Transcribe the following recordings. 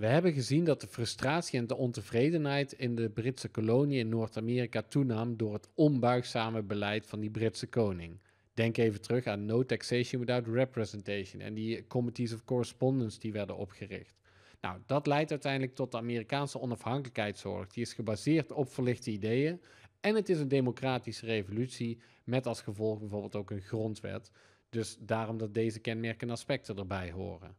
We hebben gezien dat de frustratie en de ontevredenheid in de Britse kolonie in Noord-Amerika toenam door het onbuigzame beleid van die Britse koning. Denk even terug aan No Taxation Without Representation en die Committees of Correspondence die werden opgericht. Nou, dat leidt uiteindelijk tot de Amerikaanse onafhankelijkheidszorg. Die is gebaseerd op verlichte ideeën en het is een democratische revolutie met als gevolg bijvoorbeeld ook een grondwet. Dus daarom dat deze kenmerken aspecten erbij horen.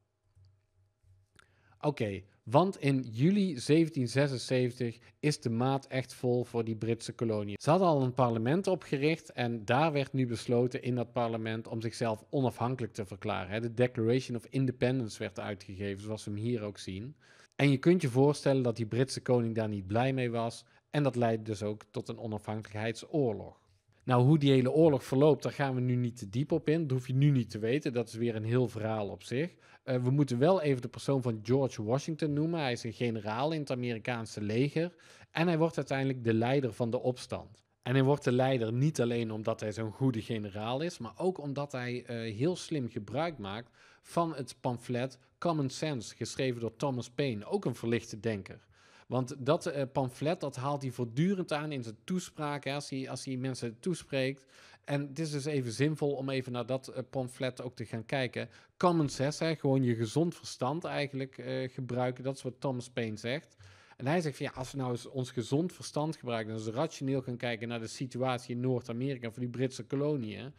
Oké, want in juli 1776 is de maat echt vol voor die Britse kolonie. Ze hadden al een parlement opgericht en daar werd nu besloten in dat parlement om zichzelf onafhankelijk te verklaren. De Declaration of Independence werd uitgegeven, zoals we hem hier ook zien. En je kunt je voorstellen dat die Britse koning daar niet blij mee was en dat leidde dus ook tot een onafhankelijkheidsoorlog. Nou, hoe die hele oorlog verloopt, daar gaan we nu niet te diep op in. Dat hoef je nu niet te weten. Dat is weer een heel verhaal op zich. Eh, we moeten wel even de persoon van George Washington noemen. Hij is een generaal in het Amerikaanse leger. En hij wordt uiteindelijk de leider van de opstand. En hij wordt de leider niet alleen omdat hij zo'n goede generaal is, maar ook omdat hij eh, heel slim gebruik maakt van het pamflet Common Sense, geschreven door Thomas Paine, ook een verlichte denker. Want dat eh, pamflet, dat haalt hij voortdurend aan in zijn toespraken, als hij, als hij mensen toespreekt. En het is dus even zinvol om even naar dat eh, pamflet ook te gaan kijken. Common sense, hè, gewoon je gezond verstand eigenlijk eh, gebruiken. Dat is wat Thomas Paine zegt. En hij zegt van ja, als we nou eens ons gezond verstand gebruiken, dus rationeel gaan kijken naar de situatie in Noord-Amerika voor die Britse koloniën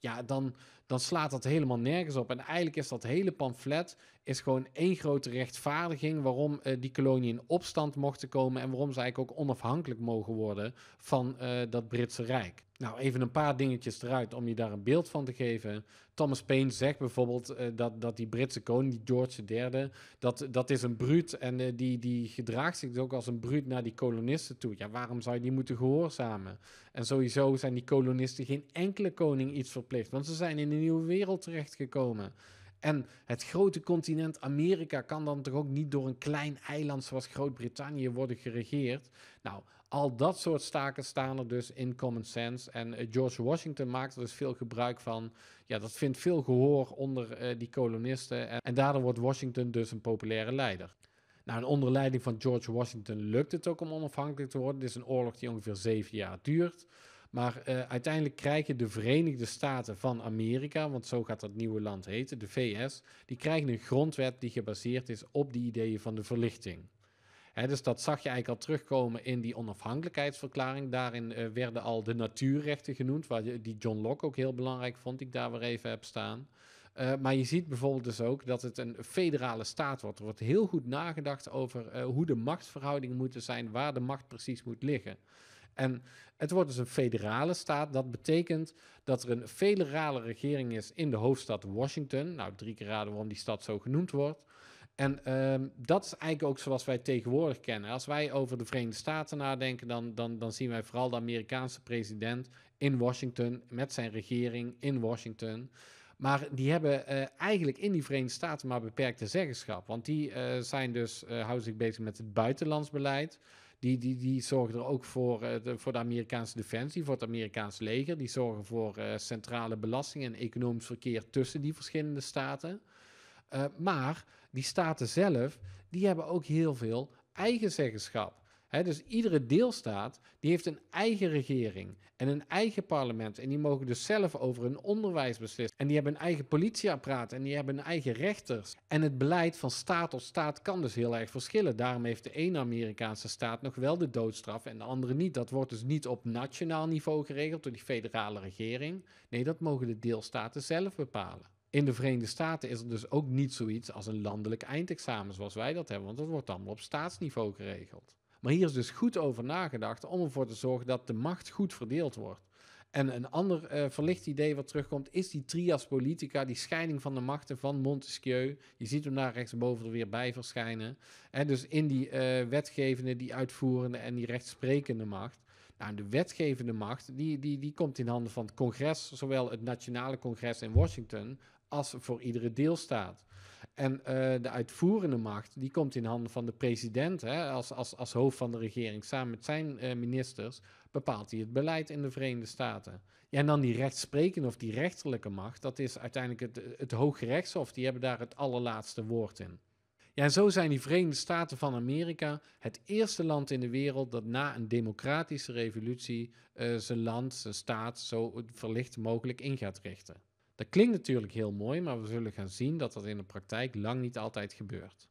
ja, dan, dan slaat dat helemaal nergens op. En eigenlijk is dat hele pamflet is gewoon één grote rechtvaardiging waarom eh, die kolonie in opstand mochten komen en waarom ze eigenlijk ook onafhankelijk mogen worden van eh, dat Britse Rijk. Nou, even een paar dingetjes eruit om je daar een beeld van te geven. Thomas Paine zegt bijvoorbeeld eh, dat, dat die Britse koning, die George III, dat, dat is een bruut en eh, die, die gedraagt zich dus ook als een bruut naar die kolonisten toe. Ja, waarom zou je die moeten gehoorzamen? En sowieso zijn die kolonisten geen enkele koning iets verplicht, want ze zijn in de nieuwe wereld terechtgekomen. En het grote continent Amerika kan dan toch ook niet door een klein eiland zoals Groot-Brittannië worden geregeerd. Nou, al dat soort staken staan er dus in common sense. En eh, George Washington maakt er dus veel gebruik van. Ja, dat vindt veel gehoor onder eh, die kolonisten. En, daardoor wordt Washington dus een populaire leider. Nou, onder leiding van George Washington lukt het ook om onafhankelijk te worden. Dit is een oorlog die ongeveer zeven jaar duurt. Maar uh, uiteindelijk krijgen de Verenigde Staten van Amerika, want zo gaat dat nieuwe land heten, de VS, die krijgen een grondwet die gebaseerd is op die ideeën van de verlichting. dus dat zag je eigenlijk al terugkomen in die onafhankelijkheidsverklaring. Daarin eh, werden al de natuurrechten genoemd, waar die John Locke ook heel belangrijk vond, ik daar weer even heb staan. Eh, maar je ziet bijvoorbeeld dus ook dat het een federale staat wordt. Er wordt heel goed nagedacht over hoe de machtsverhoudingen moeten zijn, waar de macht precies moet liggen. En het wordt dus een federale staat. Dat betekent dat er een federale regering is in de hoofdstad Washington. Nou, drie keer raden waarom die stad zo genoemd wordt. En ehm, dat is eigenlijk ook zoals wij tegenwoordig kennen. Als wij over de Verenigde Staten nadenken, dan, dan, dan zien wij vooral de Amerikaanse president in Washington, met zijn regering in Washington. Maar die hebben eh, eigenlijk in die Verenigde Staten maar beperkte zeggenschap. Want die uh, zijn dus uh, houden zich bezig met het buitenlands beleid die, die, die zorgen er ook voor, eh, de, voor de Amerikaanse defensie, voor het Amerikaanse leger. Die zorgen voor eh, centrale belasting en economisch verkeer tussen die verschillende staten. Eh, maar die staten zelf, die hebben ook heel veel eigen zeggenschap dus iedere deelstaat die heeft een eigen regering en een eigen parlement. En die mogen dus zelf over hun onderwijs beslissen. En die hebben een eigen politieapparaat en die hebben hun eigen rechters. En het beleid van staat tot staat kan dus heel erg verschillen. Daarom heeft de ene Amerikaanse staat nog wel de doodstraf en de andere niet. Dat wordt dus niet op nationaal niveau geregeld door die federale regering. Nee, dat mogen de deelstaten zelf bepalen. In de Verenigde Staten is er dus ook niet zoiets als een landelijk eindexamen zoals wij dat hebben, want dat wordt allemaal op staatsniveau geregeld. Maar hier is dus goed over nagedacht om ervoor te zorgen dat de macht goed verdeeld wordt. En een ander eh, verlicht idee wat terugkomt is die trias politica, die scheiding van de machten van Montesquieu. Je ziet hem daar rechtsboven er weer bij verschijnen. En dus in die eh, wetgevende, die uitvoerende en die rechtsprekende macht. Nou, de wetgevende macht, die, die, die komt in handen van het congres, zowel het nationale congres in Washington als voor iedere deelstaat. En eh, de uitvoerende macht, die komt in handen van de president hè, als, als, als hoofd van de regering. Samen met zijn eh, ministers bepaalt hij het beleid in de Verenigde Staten. Ja, en dan die rechtsprekende of die rechterlijke macht, dat is uiteindelijk het, het rechtshof, Die hebben daar het allerlaatste woord in. Ja, en zo zijn die Verenigde Staten van Amerika het eerste land in de wereld dat na een democratische revolutie eh, zijn land, zijn staat zo verlicht mogelijk in gaat richten. Dat klinkt natuurlijk heel mooi, maar we zullen gaan zien dat dat in de praktijk lang niet altijd gebeurt.